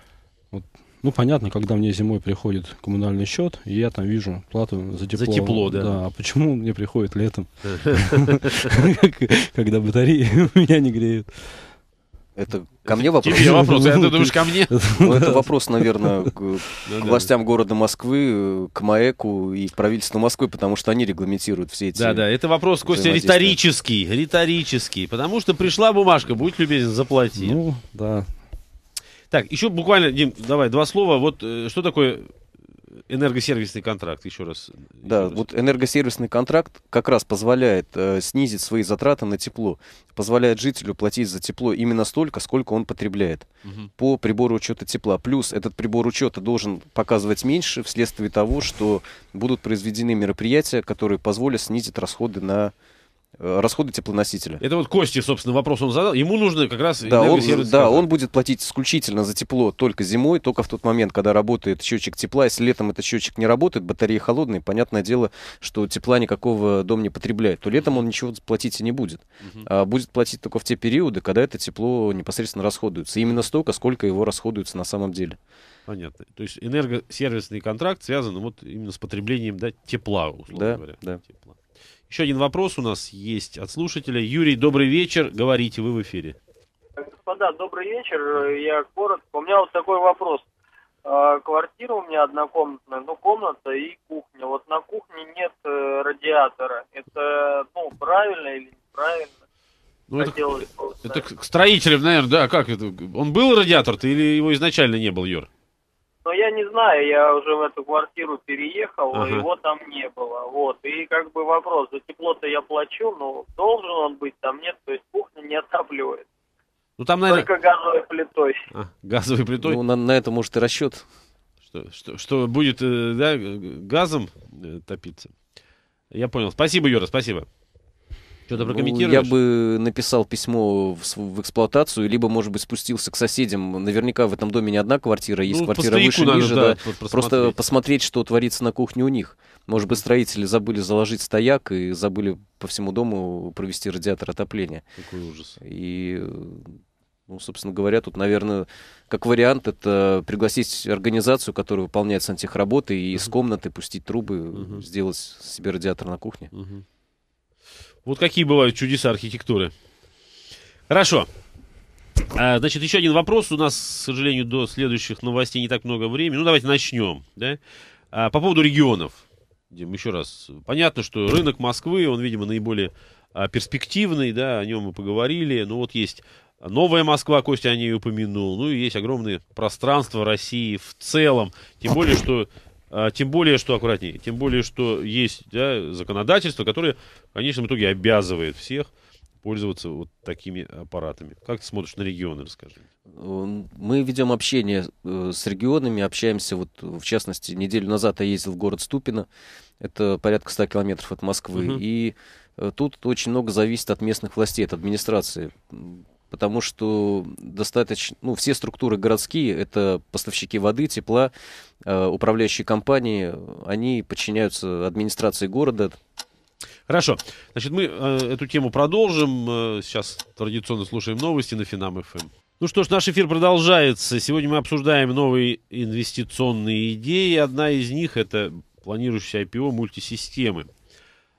Вот, ну, понятно, когда мне зимой приходит коммунальный счет, и я там вижу плату за тепло. За тепло, да. Да, а почему мне приходит летом, когда батареи меня не греют? Это ко мне вопрос? Тебе вопрос, а ты думаешь, ко мне? Ну, это вопрос, наверное, к ну властям города Москвы, к МАЭКу и к правительству Москвы, потому что они регламентируют все эти... Да-да, это вопрос, Костя, риторический, риторический, потому что пришла бумажка, будь любезен, заплати. Ну, да. Так, еще буквально, Дим, давай, два слова. Вот э, что такое Энергосервисный контракт, еще раз. Еще да, раз. вот энергосервисный контракт как раз позволяет э, снизить свои затраты на тепло, позволяет жителю платить за тепло именно столько, сколько он потребляет угу. по прибору учета тепла. Плюс этот прибор учета должен показывать меньше вследствие того, что будут произведены мероприятия, которые позволят снизить расходы на расходы теплоносителя. Это вот Кости, собственно, вопрос он задал. Ему нужно как раз да, он, да, он будет платить исключительно за тепло только зимой, только в тот момент, когда работает счетчик тепла. Если летом этот счетчик не работает, батареи холодные, понятное дело, что тепла никакого дом не потребляет, то летом он ничего платить и не будет. А будет платить только в те периоды, когда это тепло непосредственно расходуется. именно столько, сколько его расходуется на самом деле. Понятно. То есть энергосервисный контракт связан вот именно с потреблением да, тепла, условно да, говоря. Да. Тепла. Еще один вопрос у нас есть от слушателя. Юрий, добрый вечер. Говорите, вы в эфире. Господа, добрый вечер. Я коротко. У меня вот такой вопрос. А, квартира у меня однокомнатная, ну, комната и кухня. Вот на кухне нет э, радиатора. Это, ну, правильно или неправильно? Ну, это, это к строителям, наверное, да, как это? Он был радиатор-то или его изначально не был, Юр? Но я не знаю, я уже в эту квартиру переехал, ага. его там не было. Вот. И как бы вопрос, за тепло-то я плачу, но должен он быть там, нет, то есть кухня не отапливает. Ну там, наверное... Только газовой плитой. А, газовой плитой? Ну, на, на это, может, и расчет. Что, что, что будет, э, да, газом э, топиться. Я понял. Спасибо, Юра, спасибо. Что-то ну, прокомментируешь? Ну, я бы написал письмо в, в эксплуатацию, либо, может быть, спустился к соседям. Наверняка в этом доме не одна квартира, есть ну, квартира выше, надо, ниже. Да, да. Посмотреть. Просто посмотреть, что творится на кухне у них. Может быть, строители забыли заложить стояк и забыли по всему дому провести радиатор отопления. Какой ужас. И ну, собственно говоря, тут, наверное, как вариант, это пригласить организацию, которая выполняет сантехработы, и uh-huh. из комнаты пустить трубы, uh-huh. сделать себе радиатор на кухне. Uh-huh. Вот какие бывают чудеса архитектуры. Хорошо. А, значит, еще один вопрос. У нас, к сожалению, до следующих новостей не так много времени. Ну, давайте начнем. Да? А, по поводу регионов. Дим, еще раз. Понятно, что рынок Москвы, он, видимо, наиболее а, перспективный, да, о нем мы поговорили. Но ну, вот есть Новая Москва, Костя о ней упомянул. Ну и есть огромные пространства России в целом. Тем более, что а, тем более, что аккуратнее, тем более, что есть да, законодательство, которое в конечном итоге обязывает всех пользоваться вот такими аппаратами. Как ты смотришь на регионы, расскажи. Мы ведем общение э, с регионами, общаемся, вот, в частности, неделю назад я ездил в город Ступино, это порядка 100 километров от Москвы, угу. и э, тут очень много зависит от местных властей, от администрации потому что достаточно, ну, все структуры городские, это поставщики воды, тепла, э, управляющие компании, они подчиняются администрации города. Хорошо. Значит, мы э, эту тему продолжим. Э, сейчас традиционно слушаем новости на Финам ФМ. Эм. Ну что ж, наш эфир продолжается. Сегодня мы обсуждаем новые инвестиционные идеи. Одна из них это планирующая IPO мультисистемы.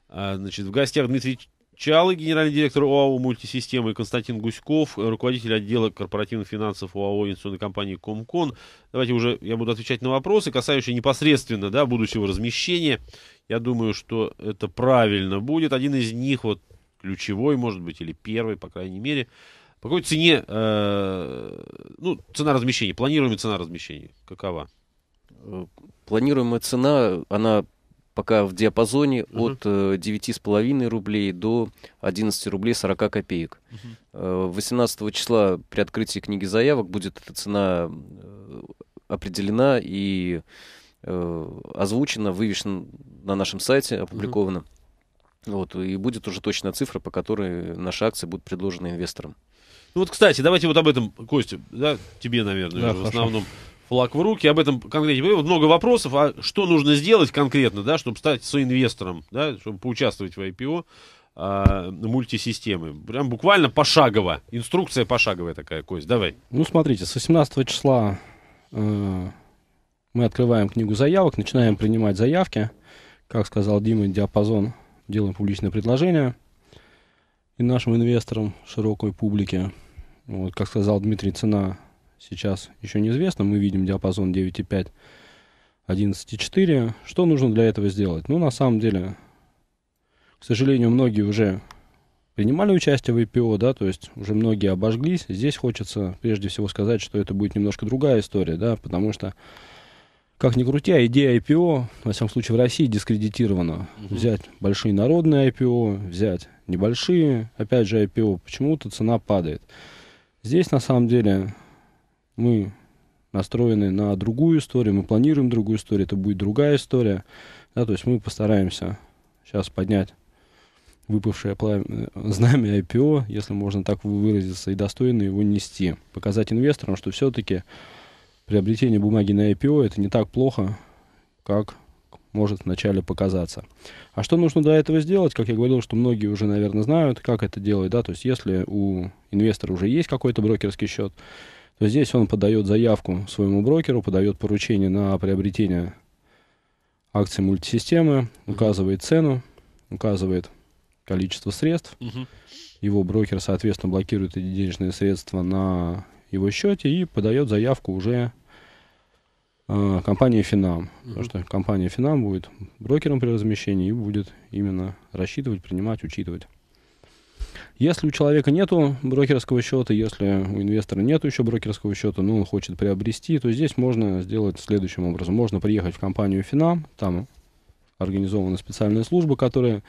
А, значит, в гостях Дмитрий Чалы, генеральный директор ОАО «Мультисистемы», Константин Гуськов, э, руководитель отдела корпоративных финансов ОАО инвестиционной компании «Комкон». Давайте уже я буду отвечать на вопросы, касающиеся непосредственно да, будущего размещения. Я думаю, что это правильно будет. Один из них, вот ключевой, может быть, или первый, по крайней мере. По какой цене, э, ну, цена размещения, планируемая цена размещения, какова? Э, планируемая цена, она пока в диапазоне угу. от 9,5 э, рублей до 11 рублей 40 копеек. Угу. 18 э, числа при открытии книги заявок будет эта цена э, определена и озвучена, вывешена на нашем сайте, опубликована. Угу. Вот, и будет уже точная цифра, по которой наши акции будут предложены инвесторам. Ну вот, кстати, давайте вот об этом, Костя, да, тебе, наверное, да, в хорошо. основном флаг в руки, об этом конкретно. Много вопросов, а что нужно сделать конкретно, да, чтобы стать соинвестором, да, чтобы поучаствовать в IPO э, а, мультисистемы. Прям буквально пошагово. Инструкция пошаговая такая, Кость, давай. Ну, смотрите, с 18 числа э, мы открываем книгу заявок, начинаем принимать заявки. Как сказал Дима, диапазон, делаем публичное предложение и нашим инвесторам, широкой публике. Вот, как сказал Дмитрий, цена сейчас еще неизвестно. Мы видим диапазон 9,5, 11,4. Что нужно для этого сделать? Ну, на самом деле, к сожалению, многие уже принимали участие в IPO, да, то есть уже многие обожглись. Здесь хочется прежде всего сказать, что это будет немножко другая история, да, потому что как ни крути, а идея IPO, во всяком случае, в России дискредитирована. Угу. Взять большие народные IPO, взять небольшие, опять же, IPO, почему-то цена падает. Здесь, на самом деле, мы настроены на другую историю, мы планируем другую историю, это будет другая история. Да, то есть мы постараемся сейчас поднять выпавшее э, знамя IPO, если можно так выразиться, и достойно его нести. Показать инвесторам, что все-таки приобретение бумаги на IPO это не так плохо, как может вначале показаться. А что нужно до этого сделать? Как я говорил, что многие уже, наверное, знают, как это делать. Да? То есть если у инвестора уже есть какой-то брокерский счет, здесь он подает заявку своему брокеру, подает поручение на приобретение акций мультисистемы, указывает цену, указывает количество средств. Его брокер, соответственно, блокирует эти денежные средства на его счете и подает заявку уже э, компании Финам. Угу. Потому что компания Финам будет брокером при размещении и будет именно рассчитывать, принимать, учитывать. Если у человека нету брокерского счета, если у инвестора нету еще брокерского счета, но ну, он хочет приобрести, то здесь можно сделать следующим образом. Можно приехать в компанию Финам, там организована специальная служба, которая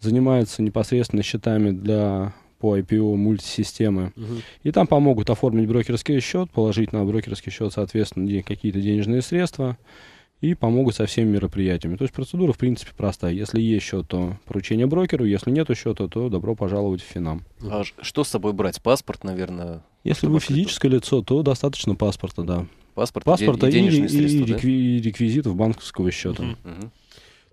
занимается непосредственно счетами для по IPO мультисистемы. Угу. И там помогут оформить брокерский счет, положить на брокерский счет, соответственно, какие-то денежные средства и помогут со всеми мероприятиями. То есть процедура, в принципе, простая. Если есть счет, то поручение брокеру, если нет счета, то добро пожаловать в Финам. А что с собой брать? Паспорт, наверное? Если вы физическое лицо, то достаточно паспорта, да. Паспорт, паспорта и, и, средства, и, да? рекви- реквизитов банковского счета. Угу. Угу.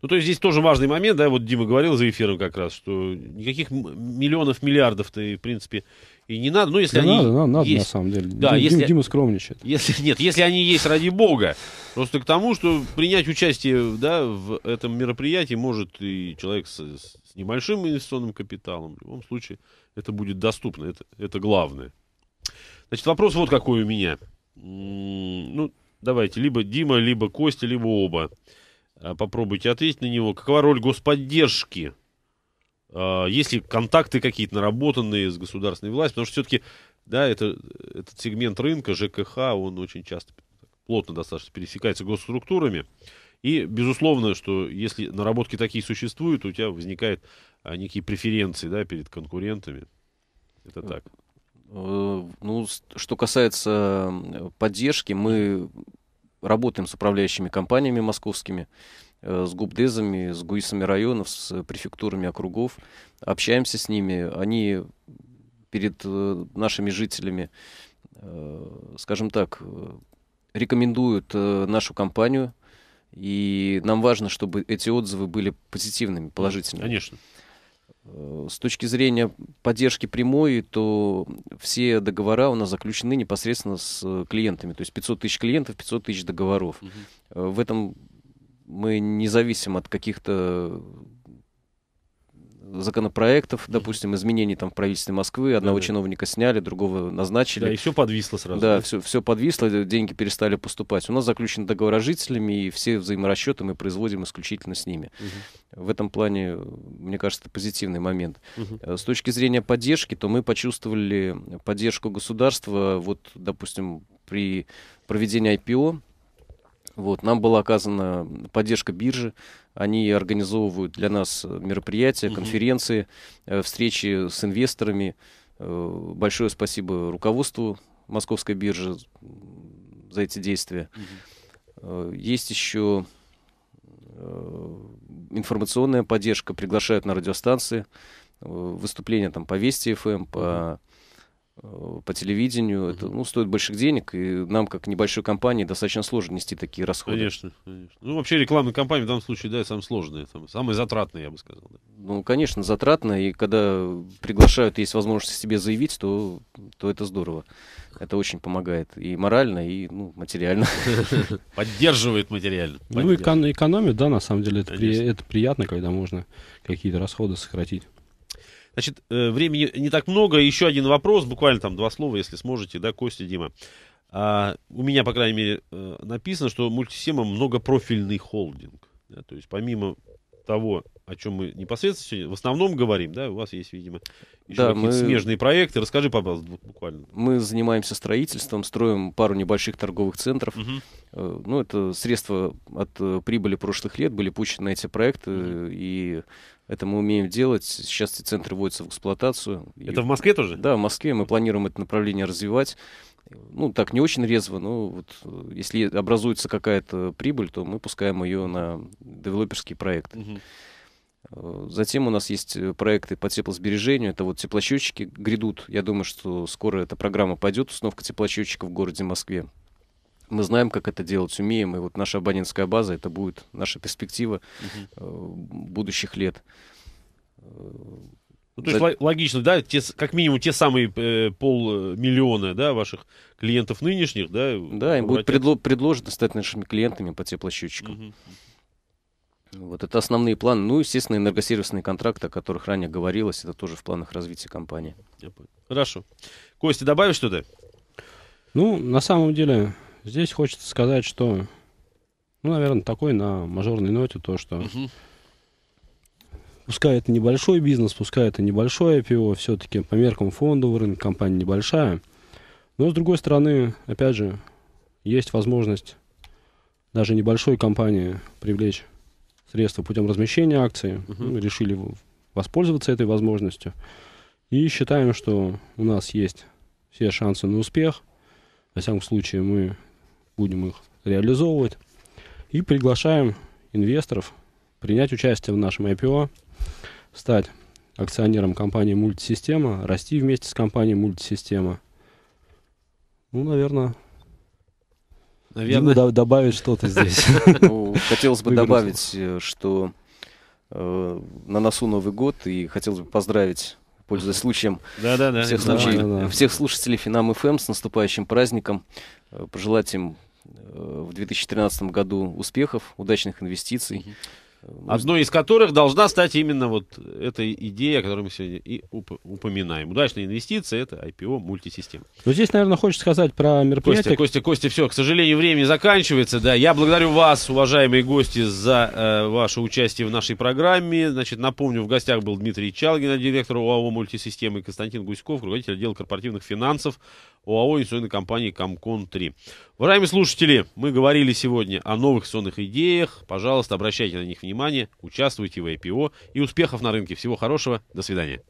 Ну, то есть здесь тоже важный момент, да, вот Дима говорил за эфиром как раз, что никаких миллионов, миллиардов-то, в принципе, и не надо, ну если не они надо, надо, надо есть, на самом деле. Да, Дим, если, Дима скромничает. Если, нет, если они есть ради бога, просто к тому, что принять участие да, в этом мероприятии может и человек с, с небольшим инвестиционным капиталом. В любом случае это будет доступно, это, это главное. Значит, вопрос вот какой у меня. Ну, давайте, либо Дима, либо Костя, либо оба. А, попробуйте ответить на него. Какова роль господдержки а, есть ли контакты какие-то наработанные с государственной властью? Потому что все-таки, да, это, этот сегмент рынка, ЖКХ, он очень часто, плотно достаточно пересекается госструктурами. И, безусловно, что если наработки такие существуют, у тебя возникают а, некие преференции да, перед конкурентами. Это так. Э, ну, что касается поддержки, мы работаем с управляющими компаниями московскими. Э, с губдезами, с гуисами районов, с префектурами округов. Общаемся с ними. Они перед э, нашими жителями, э, скажем так, рекомендуют нашу компанию. И нам важно, чтобы эти отзывы были позитивными, положительными. Конечно. С точки зрения поддержки прямой, то все договора у нас заключены непосредственно с клиентами. То есть 500 тысяч клиентов, 500 тысяч договоров. Угу. В этом мы не зависим от каких-то законопроектов, допустим, изменений там в правительстве Москвы, одного да, да. чиновника сняли, другого назначили. Да, и все подвисло сразу. Да, все, все подвисло, э, деньги перестали поступать. У нас заключен договор с жителями, и все взаиморасчеты мы производим исключительно с ними. Угу. В этом плане, мне кажется, это позитивный момент. Угу. С точки зрения поддержки, то мы почувствовали поддержку государства, вот, допустим, при проведении IPO, вот, нам была оказана поддержка биржи. Они организовывают для нас э, мероприятия, конференции, э, встречи с инвесторами. Э, большое спасибо руководству Московской биржи за эти действия. Есть еще информационная поддержка, приглашают на радиостанции, выступления там по Вести ФМ, эм, по Э, по телевидению. Mm-hmm. Это ну, стоит больших денег, и нам, как небольшой компании, достаточно сложно нести такие расходы. Конечно, конечно. Ну, вообще рекламные кампании в данном случае, да, самые сложные, там, самые затратные, я бы сказал. Да. Ну, конечно, затратно, и когда приглашают, есть возможность себе заявить, то, то это здорово. Это очень помогает и морально, и ну, материально. Поддерживает материально. Ну, экономит, да, на самом деле. это Это приятно, когда можно какие-то расходы сократить. Значит, э, времени не так много. Еще один вопрос, буквально там два слова, если сможете, да, Костя, Дима. А, у меня, по крайней мере, э, написано, что мультисема многопрофильный холдинг. Да, то есть помимо того, о чем мы непосредственно сегодня в основном говорим, да, у вас есть, видимо, еще да, мы... смежные проекты. Расскажи, пожалуйста, буквально. Мы занимаемся строительством, строим пару небольших торговых центров. Угу. Ну, это средства от прибыли прошлых лет были пущены на эти проекты, угу. и это мы умеем делать. Сейчас эти центры вводятся в эксплуатацию. Это и, в Москве тоже? Да, в Москве. Мы планируем это направление развивать. Ну, так не очень резво, но вот э, если образуется какая-то прибыль, то мы пускаем ее на девелоперские проекты. Э, затем у нас есть э, проекты по теплосбережению. Это вот теплосчетчики грядут. Я думаю, что скоро эта программа пойдет, установка теплосчетчиков в городе Москве мы знаем, как это делать, умеем, и вот наша абонентская база, это будет наша перспектива угу. будущих лет. Ну, то есть да. логично, да, те, как минимум те самые э, полмиллиона, да, ваших клиентов нынешних, да? Да, им будет предло предложено стать нашими клиентами по теплосчетчикам. Угу. Вот это основные планы. Ну, естественно, энергосервисные контракты, о которых ранее говорилось, это тоже в планах развития компании. Хорошо. Костя, добавишь что-то? Ну, на самом деле, Здесь хочется сказать, что, ну, наверное, такой на мажорной ноте то, что угу. пускай это небольшой бизнес, пускай это небольшое IPO, все-таки по меркам фондового рынка компания небольшая. Но, с другой стороны, опять же, есть возможность даже небольшой компании привлечь средства путем размещения акций. Угу. Ну, мы решили воспользоваться этой возможностью. И считаем, что у нас есть все шансы на успех. Во всяком случае, мы будем их реализовывать. И приглашаем инвесторов принять участие в нашем IPO, стать акционером компании «Мультисистема», расти вместе с компанией «Мультисистема». Ну, наверное, Наверное. добавить что-то здесь. Ну, хотелось бы добавить, э, что э, на носу Новый год, и хотелось бы поздравить пользуясь случаем всех, всех слушателей Финам ФМ эм с наступающим праздником, э, пожелать им Э, в 2013 году успехов, удачных инвестиций. Э, Одной из которых должна стать именно вот эта идея, о которой мы сегодня и упоминаем. Удачные инвестиции — это IPO мультисистем. Ну, здесь, наверное, хочешь сказать про мероприятие. Костя, Костя, Костя, все, к сожалению, время заканчивается. Да, я благодарю вас, уважаемые гости, за э, ваше участие в нашей программе. Значит, напомню, в гостях был Дмитрий Чалгин, директор ОАО мультисистемы, Константин Гуськов, руководитель отдела корпоративных финансов ОАО и сонной компании «Комкон-3». Уважаемые слушатели, мы говорили сегодня о новых сонных идеях. Пожалуйста, обращайте на них внимание, участвуйте в IPO и успехов на рынке. Всего хорошего, до свидания.